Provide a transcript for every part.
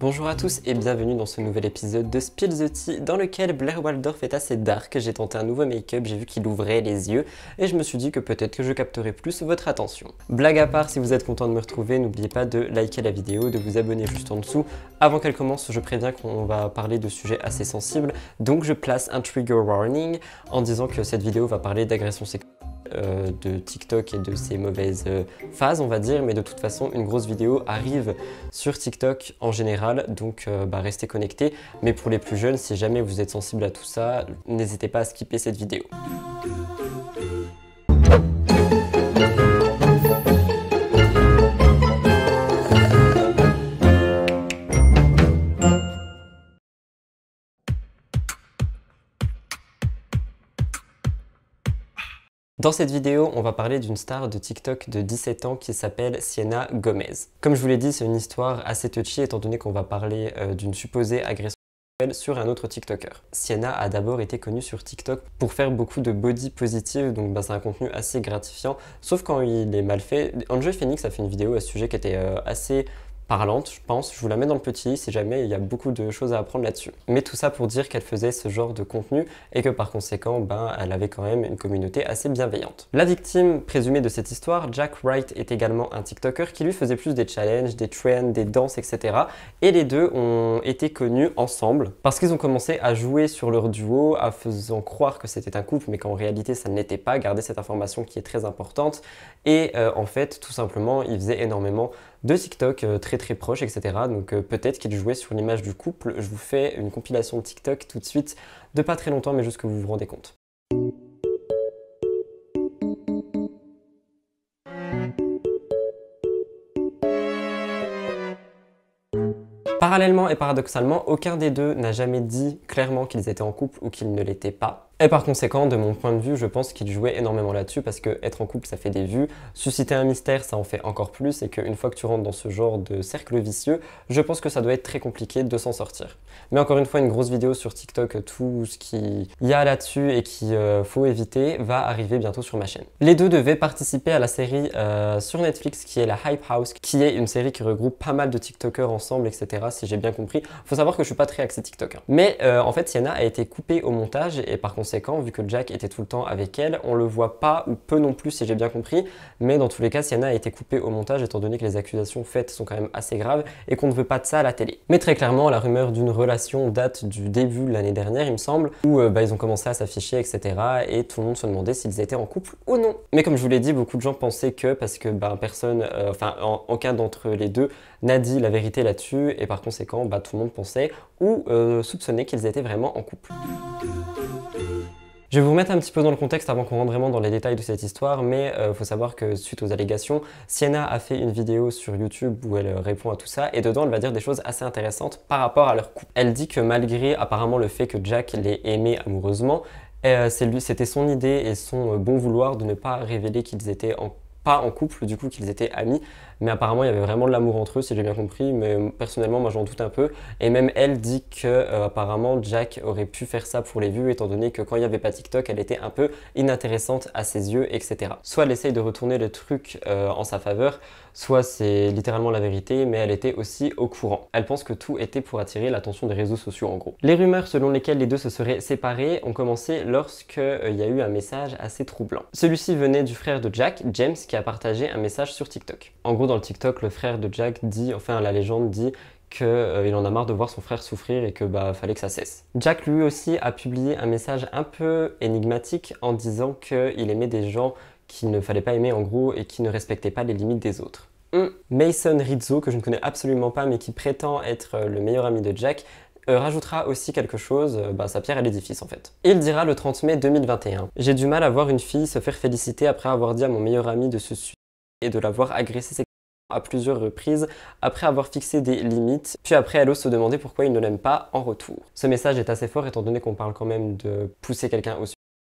Bonjour à tous et bienvenue dans ce nouvel épisode de Spill the Tea dans lequel Blair Waldorf est assez dark. J'ai tenté un nouveau make-up, j'ai vu qu'il ouvrait les yeux et je me suis dit que peut-être que je capterais plus votre attention. Blague à part, si vous êtes content de me retrouver, n'oubliez pas de liker la vidéo, de vous abonner juste en dessous. Avant qu'elle commence, je préviens qu'on va parler de sujets assez sensibles, donc je place un trigger warning en disant que cette vidéo va parler d'agression sexuelle euh, de TikTok et de ses mauvaises euh, phases, on va dire, mais de toute façon, une grosse vidéo arrive sur TikTok en général, donc euh, bah, restez connectés. Mais pour les plus jeunes, si jamais vous êtes sensible à tout ça, n'hésitez pas à skipper cette vidéo. Dans cette vidéo, on va parler d'une star de TikTok de 17 ans qui s'appelle Sienna Gomez. Comme je vous l'ai dit, c'est une histoire assez touchy étant donné qu'on va parler euh, d'une supposée agression sur un autre TikToker. Sienna a d'abord été connue sur TikTok pour faire beaucoup de body positive, donc bah, c'est un contenu assez gratifiant, sauf quand il est mal fait. Andrew Phoenix a fait une vidéo à ce sujet qui était euh, assez parlante, je pense. Je vous la mets dans le petit si jamais il y a beaucoup de choses à apprendre là-dessus. Mais tout ça pour dire qu'elle faisait ce genre de contenu et que par conséquent, ben, elle avait quand même une communauté assez bienveillante. La victime présumée de cette histoire, Jack Wright, est également un TikToker qui lui faisait plus des challenges, des trends, des danses, etc. Et les deux ont été connus ensemble parce qu'ils ont commencé à jouer sur leur duo, à faisant croire que c'était un couple, mais qu'en réalité ça ne l'était pas. garder cette information qui est très importante. Et euh, en fait, tout simplement, ils faisaient énormément deux TikTok euh, très très proches, etc. Donc euh, peut-être qu'ils jouaient sur l'image du couple. Je vous fais une compilation de TikTok tout de suite, de pas très longtemps, mais juste que vous vous rendez compte. Parallèlement et paradoxalement, aucun des deux n'a jamais dit clairement qu'ils étaient en couple ou qu'ils ne l'étaient pas. Et par conséquent, de mon point de vue, je pense qu'il jouait énormément là-dessus parce que être en couple, ça fait des vues, susciter un mystère, ça en fait encore plus, et qu'une fois que tu rentres dans ce genre de cercle vicieux, je pense que ça doit être très compliqué de s'en sortir. Mais encore une fois, une grosse vidéo sur TikTok, tout ce qu'il y a là-dessus et qu'il euh, faut éviter, va arriver bientôt sur ma chaîne. Les deux devaient participer à la série euh, sur Netflix qui est la Hype House, qui est une série qui regroupe pas mal de TikTokers ensemble, etc. Si j'ai bien compris, faut savoir que je suis pas très axé TikTok. Hein. Mais euh, en fait, Sienna a été coupée au montage et par conséquent vu que Jack était tout le temps avec elle. On le voit pas, ou peu non plus, si j'ai bien compris. Mais dans tous les cas, Sienna a été coupée au montage, étant donné que les accusations faites sont quand même assez graves et qu'on ne veut pas de ça à la télé. Mais très clairement, la rumeur d'une relation date du début de l'année dernière, il me semble, où euh, bah, ils ont commencé à s'afficher, etc. Et tout le monde se demandait s'ils étaient en couple ou non. Mais comme je vous l'ai dit, beaucoup de gens pensaient que, parce que bah, personne, euh, enfin, aucun d'entre les deux, n'a dit la vérité là-dessus, et par conséquent, bah, tout le monde pensait ou euh, soupçonnait qu'ils étaient vraiment en couple. Je vais vous remettre un petit peu dans le contexte avant qu'on rentre vraiment dans les détails de cette histoire, mais il euh, faut savoir que suite aux allégations, Sienna a fait une vidéo sur YouTube où elle euh, répond à tout ça, et dedans elle va dire des choses assez intéressantes par rapport à leur couple. Elle dit que malgré apparemment le fait que Jack l'ait aimé amoureusement, euh, c'était son idée et son bon vouloir de ne pas révéler qu'ils étaient en pas en couple, du coup, qu'ils étaient amis. Mais apparemment, il y avait vraiment de l'amour entre eux, si j'ai bien compris. Mais personnellement, moi, j'en doute un peu. Et même elle dit que, euh, apparemment, Jack aurait pu faire ça pour les vues, étant donné que quand il n'y avait pas TikTok, elle était un peu inintéressante à ses yeux, etc. Soit elle essaye de retourner le truc euh, en sa faveur, soit c'est littéralement la vérité, mais elle était aussi au courant. Elle pense que tout était pour attirer l'attention des réseaux sociaux en gros. Les rumeurs selon lesquelles les deux se seraient séparés ont commencé lorsque euh, il y a eu un message assez troublant. Celui-ci venait du frère de Jack, James, qui a partagé un message sur TikTok. En gros, dans le TikTok, le frère de Jack dit, enfin la légende dit qu'il euh, en a marre de voir son frère souffrir et que bah fallait que ça cesse. Jack lui aussi a publié un message un peu énigmatique en disant qu'il aimait des gens qu'il ne fallait pas aimer en gros et qui ne respectait pas les limites des autres. Mm. Mason Rizzo, que je ne connais absolument pas mais qui prétend être euh, le meilleur ami de Jack, euh, rajoutera aussi quelque chose, euh, bah, sa pierre à l'édifice en fait. Il dira le 30 mai 2021 J'ai du mal à voir une fille se faire féliciter après avoir dit à mon meilleur ami de se suivre et de l'avoir agressé à plusieurs reprises après avoir fixé des limites, puis après elle ose se demander pourquoi il ne l'aime pas en retour. Ce message est assez fort étant donné qu'on parle quand même de pousser quelqu'un au sujet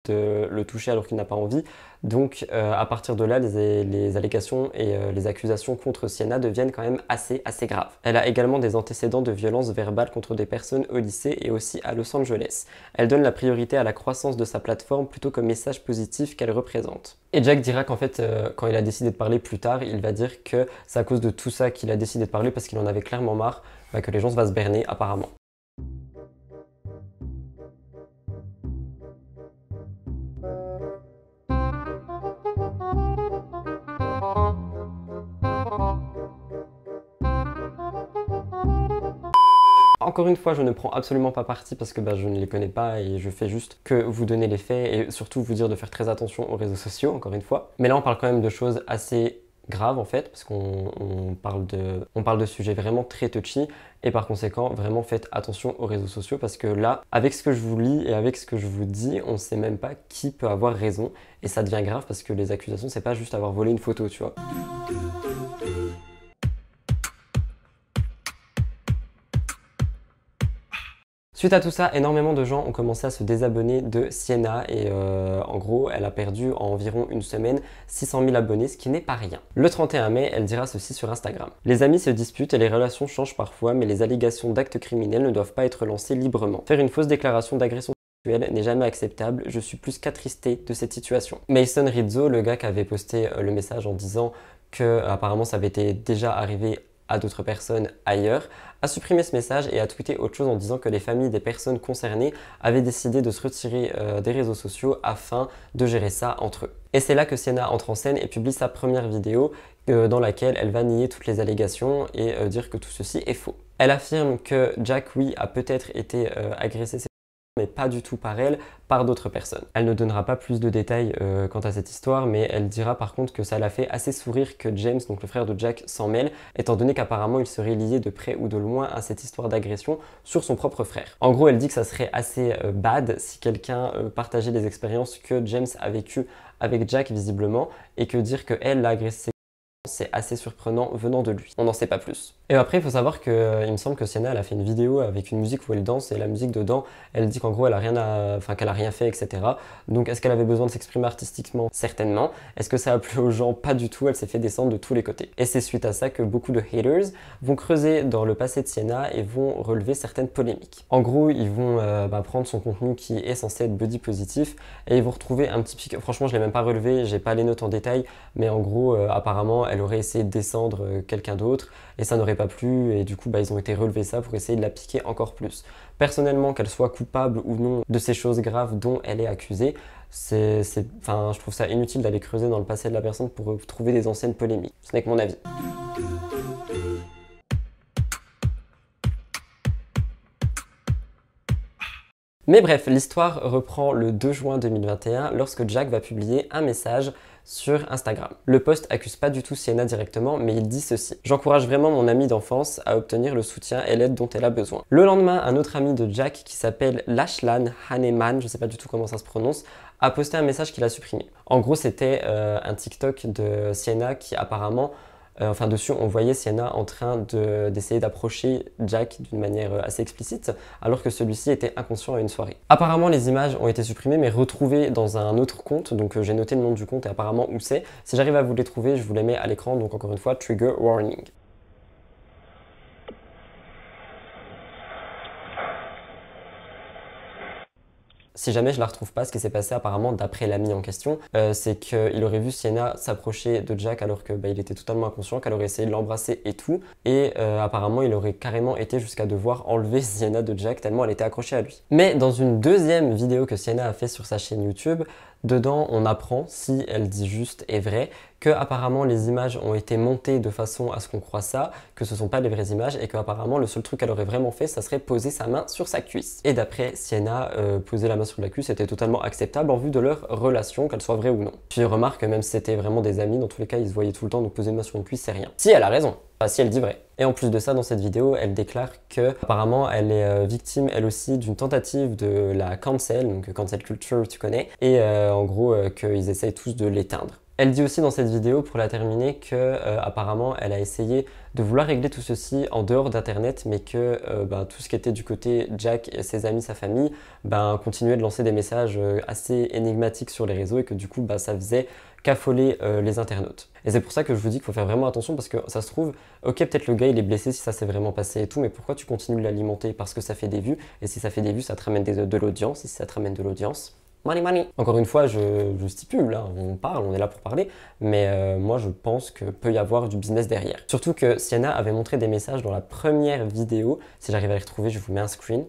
de euh, le toucher alors qu'il n'a pas envie. Donc euh, à partir de là, les, allégations et euh, les accusations contre Sienna deviennent quand même assez, assez graves. Elle a également des antécédents de violences verbales contre des personnes au lycée et aussi à Los Angeles. Elle donne la priorité à la croissance de sa plateforme plutôt qu'au message positif qu'elle représente. Et Jack dira qu'en fait, quand il a décidé de parler plus tard, il va dire que c'est à cause de tout ça qu'il a décidé de parler parce qu'il en avait clairement marre, bah, que les gens se vont se berner apparemment. Encore une fois, je ne prends absolument pas parti parce que bah, je ne les connais pas et je fais juste que vous donner les faits et surtout vous dire de faire très attention aux réseaux sociaux, encore une fois. Mais là, on parle quand même de choses assez graves en fait, parce qu'on parle, de, on parle de sujets vraiment très touchy et par conséquent, vraiment faites attention aux réseaux sociaux parce que là, avec ce que je vous lis et avec ce que je vous dis, on ne sait même pas qui peut avoir raison et ça devient grave parce que les accusations, c'est pas juste avoir volé une photo, tu vois. Suite à tout ça, énormément de gens ont commencé à se désabonner de Sienna et euh, en gros, elle a perdu en environ une semaine 600 000 abonnés, ce qui n'est pas rien. Le 31 mai, elle dira ceci sur Instagram. Les amis se disputent et les relations changent parfois, mais les allégations d'actes criminels ne doivent pas être lancées librement. Faire une fausse déclaration d'agression sexuelle n'est jamais acceptable, je suis plus qu'attristé de cette situation. Mason Rizzo, le gars qui avait posté euh, le message en disant que euh, apparemment ça avait été déjà arrivé à d'autres personnes ailleurs, a supprimé ce message et a tweeté autre chose en disant que les familles des personnes concernées avaient décidé de se retirer euh, des réseaux sociaux afin de gérer ça entre eux. Et c'est là que Sienna entre en scène et publie sa première vidéo euh, dans laquelle elle va nier toutes les allégations et euh, dire que tout ceci est faux. Elle affirme que Jack, oui, a peut-être été agressé mais pas du tout par elle, par d'autres personnes. Elle ne donnera pas plus de détails euh, quant à cette histoire, mais elle dira par contre que ça l'a fait assez sourire que James, donc le frère de Jack, s'en mêle, étant donné qu'apparemment il serait lié de près ou de loin à cette histoire d'agression sur son propre frère. En gros, elle dit que ça serait assez euh, bad si quelqu'un euh, partageait les expériences que James a vécues avec Jack visiblement, et que dire que elle l'a agressé c'est assez surprenant venant de lui. On n'en sait pas plus. Et après, il faut savoir que euh, il me semble que Sienna elle a fait une vidéo avec une musique où elle danse et la musique dedans, elle dit qu'en gros elle a rien enfin qu'elle a rien fait, etc. Donc est-ce qu'elle avait besoin de s'exprimer artistiquement Certainement. Est-ce que ça a plu aux gens Pas du tout. Elle s'est fait descendre de tous les côtés. Et c'est suite à ça que beaucoup de haters vont creuser dans le passé de Sienna et vont relever certaines polémiques. En gros, ils vont euh, bah, prendre son contenu qui est censé être body positif et ils vont retrouver un petit pic. Franchement, je l'ai même pas relevé, j'ai pas les notes en détail, mais en gros, euh, apparemment elle aurait essayé de descendre euh, quelqu'un d'autre et ça n'aurait pas plu et du coup bah, ils ont été relevés ça pour essayer de la piquer encore plus. Personnellement, qu'elle soit coupable ou non de ces choses graves dont elle est accusée, c'est, enfin, je trouve ça inutile d'aller creuser dans le passé de la personne pour trouver des anciennes polémiques. Ce n'est que mon avis. Mais bref, l'histoire reprend le 2 juin 2021 lorsque Jack va publier un message sur Instagram. Le post accuse pas du tout Sienna directement, mais il dit ceci. J'encourage vraiment mon amie d'enfance à obtenir le soutien et l'aide dont elle a besoin. Le lendemain, un autre ami de Jack qui s'appelle Lashlan Haneman, je sais pas du tout comment ça se prononce, a posté un message qu'il a supprimé. En gros, c'était euh, un TikTok de Sienna qui apparemment euh, enfin, dessus, on voyait Sienna en train d'essayer d'approcher Jack d'une manière euh, assez explicite, alors que celui-ci était inconscient à une soirée. Apparemment, les images ont été supprimées, mais retrouvées dans un autre compte. Donc, euh, j'ai noté le nom du compte et apparemment où c'est. Si j'arrive à vous les trouver, je vous les mets à l'écran. Donc, encore une fois, trigger warning. si jamais je la retrouve pas, ce qui s'est passé apparemment d'après l'ami en question, euh, c'est qu'il aurait vu Sienna s'approcher de Jack alors que bah, il était totalement inconscient, qu'elle aurait essayé de l'embrasser et tout. Et euh, apparemment, il aurait carrément été jusqu'à devoir enlever Sienna de Jack tellement elle était accrochée à lui. Mais dans une deuxième vidéo que Sienna a fait sur sa chaîne YouTube, Dedans, on apprend, si elle dit juste et vrai, que apparemment les images ont été montées de façon à ce qu'on croit ça, que ce sont pas les vraies images et que apparemment le seul truc qu'elle aurait vraiment fait, ça serait poser sa main sur sa cuisse. Et d'après Sienna, euh, poser la main sur la cuisse était totalement acceptable en vue de leur relation, qu'elle soit vraie ou non. Puis remarque, que même si c'était vraiment des amis, dans tous les cas, ils se voyaient tout le temps, donc poser une main sur une cuisse, c'est rien. Si elle a raison, Enfin, si elle dit vrai. Et en plus de ça, dans cette vidéo, elle déclare que apparemment elle est euh, victime elle aussi d'une tentative de la cancel, donc cancel culture, tu connais, et euh, en gros euh, qu'ils essayent tous de l'éteindre. Elle dit aussi dans cette vidéo, pour la terminer, que euh, apparemment elle a essayé de vouloir régler tout ceci en dehors d'Internet, mais que euh, ben, tout ce qui était du côté Jack, et ses amis, sa famille, ben, continuait de lancer des messages euh, assez énigmatiques sur les réseaux et que du coup ben, ça faisait cafoler les internautes. Et c'est pour ça que je vous dis qu'il faut faire vraiment attention parce que ça se trouve, ok peut-être le gars il est blessé si ça s'est vraiment passé et tout, mais pourquoi tu continues de l'alimenter Parce que ça fait des vues, et si ça fait des vues, ça te ramène de l'audience, et si ça te ramène de l'audience, money, Encore une fois, je, stipule, hein. on parle, on est là pour parler, mais euh, moi je pense que peut y avoir du business derrière. Surtout que Sienna avait montré des messages dans la première vidéo, si j'arrive à les retrouver, je vous mets un screen.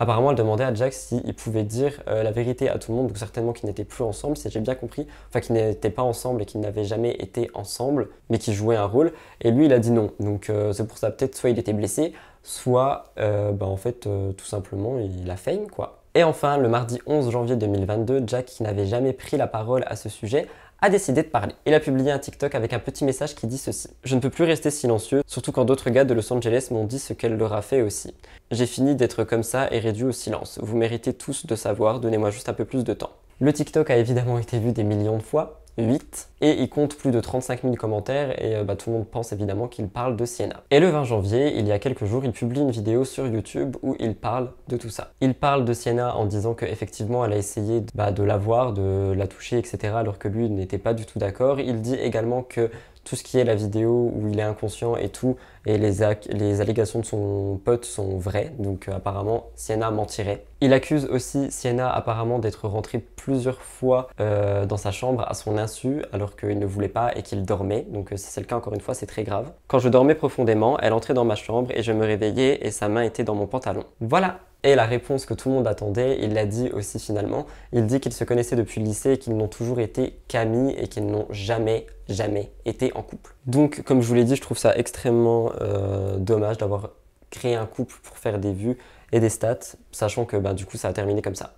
Apparemment, elle demandait à Jack s'il pouvait dire euh, la vérité à tout le monde, donc certainement qu'ils n'étaient plus ensemble, si j'ai bien compris, enfin qu'ils n'étaient pas ensemble et qu'ils n'avaient jamais été ensemble, mais qu'ils jouaient un rôle. Et lui, il a dit non. Donc euh, c'est pour ça, peut-être soit il était blessé, soit euh, bah, en fait, tout simplement, il a faim, quoi. Et enfin, le mardi 11 janvier 2022, Jack, qui n'avait jamais pris la parole à ce sujet, a décidé de parler. Il a publié un TikTok avec un petit message qui dit ceci. Je ne peux plus rester silencieux, surtout quand d'autres gars de Los Angeles m'ont dit ce qu'elle leur a fait aussi. J'ai fini d'être comme ça et réduit au silence. Vous méritez tous de savoir, donnez-moi juste un peu plus de temps. Le TikTok a évidemment été vu des millions de fois, 8 et il compte plus de 35 000 commentaires et euh, bah, tout le monde pense évidemment qu'il parle de Sienna. Et le 20 janvier, il y a quelques jours, il publie une vidéo sur YouTube où il parle de tout ça. Il parle de Sienna en disant qu'effectivement elle a essayé bah, de la voir, de la toucher, etc. alors que lui n'était pas du tout d'accord. Il dit également que tout ce qui est la vidéo où il est inconscient et tout, et les, les allégations de son pote sont vraies, donc euh, apparemment Sienna mentirait. Il accuse aussi Sienna apparemment d'être rentré plusieurs fois euh, dans sa chambre à son insu, alors qu'il ne voulait pas et qu'il dormait, donc euh, si c'est le cas encore une fois c'est très grave. Quand je dormais profondément, elle entrait dans ma chambre et je me réveillais et sa main était dans mon pantalon. Voilà et la réponse que tout le monde attendait, il l'a dit aussi finalement, il dit qu'ils se connaissaient depuis le lycée et qu'ils n'ont toujours été qu'amis et qu'ils n'ont jamais, jamais été en couple. Donc comme je vous l'ai dit, je trouve ça extrêmement euh, dommage d'avoir créé un couple pour faire des vues et des stats, sachant que bah, du coup ça a terminé comme ça.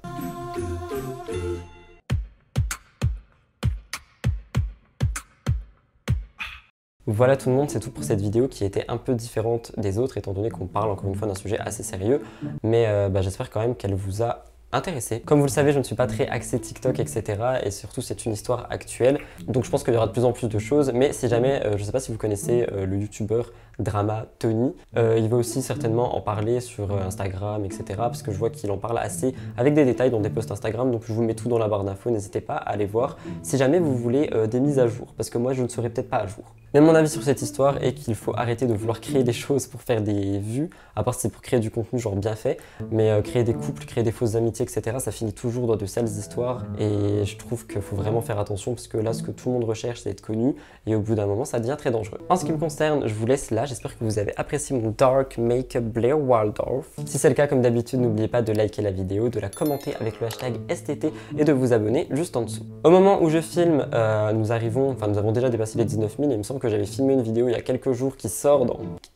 Voilà tout le monde, c'est tout pour cette vidéo qui était un peu différente des autres étant donné qu'on parle encore une fois d'un sujet assez sérieux, mais euh, bah, j'espère quand même qu'elle vous a intéressé. Comme vous le savez, je ne suis pas très axé TikTok, etc. Et surtout, c'est une histoire actuelle, donc je pense qu'il y aura de plus en plus de choses, mais si jamais, euh, je ne sais pas si vous connaissez euh, le youtubeur Drama Tony. Euh, il va aussi certainement en parler sur euh, Instagram, etc. Parce que je vois qu'il en parle assez avec des détails dans des posts Instagram. Donc je vous mets tout dans la barre d'infos, n'hésitez pas à aller voir si jamais vous voulez euh, des mises à jour. Parce que moi, je ne serai peut-être pas à jour. Mais mon avis sur cette histoire est qu'il faut arrêter de vouloir créer des choses pour faire des vues, à part si c'est pour créer du contenu genre bien fait. Mais créer des couples, créer des fausses amitiés, etc., ça finit toujours dans de sales histoires. Et je trouve qu'il faut vraiment faire attention parce que là, ce que tout le monde recherche, c'est d'être connu. Et au bout d'un moment, ça devient très dangereux. En ce qui me concerne, je vous laisse la J'espère que vous avez apprécié mon Dark Makeup Blair Waldorf. Si c'est le cas, comme d'habitude, n'oubliez pas de liker la vidéo, de la commenter avec le hashtag STT et de vous abonner juste en dessous. Au moment où je filme, euh, nous arrivons, enfin nous avons déjà dépassé les 19 000 et il me semble que j'avais filmé une vidéo il y a quelques jours qui sort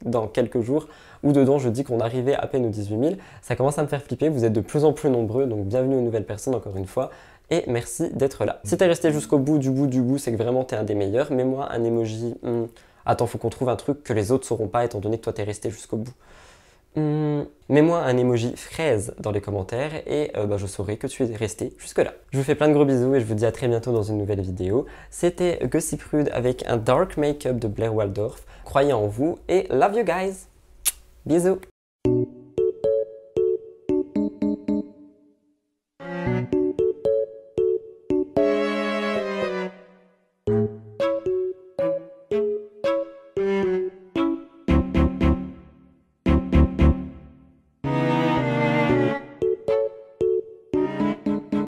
dans, quelques jours où dedans je dis qu'on arrivait à peine aux 18 000. Ça commence à me faire flipper, vous êtes de plus en plus nombreux, donc bienvenue aux nouvelles personnes encore une fois et merci d'être là. Si t'es resté jusqu'au bout du bout du bout, c'est que vraiment t'es un des meilleurs. Mets-moi un emoji... Hmm, attends, faut qu'on trouve un truc que les autres sauront pas étant donné que toi t'es resté jusqu'au bout. Hmm, mets-moi un emoji fraise dans les commentaires et euh, bah, je saurai que tu es resté jusque-là. Je vous fais plein de gros bisous et je vous dis à très bientôt dans une nouvelle vidéo. C'était Gossip Rude avec un dark make-up de Blair Waldorf. Croyez en vous et love you guys Bisous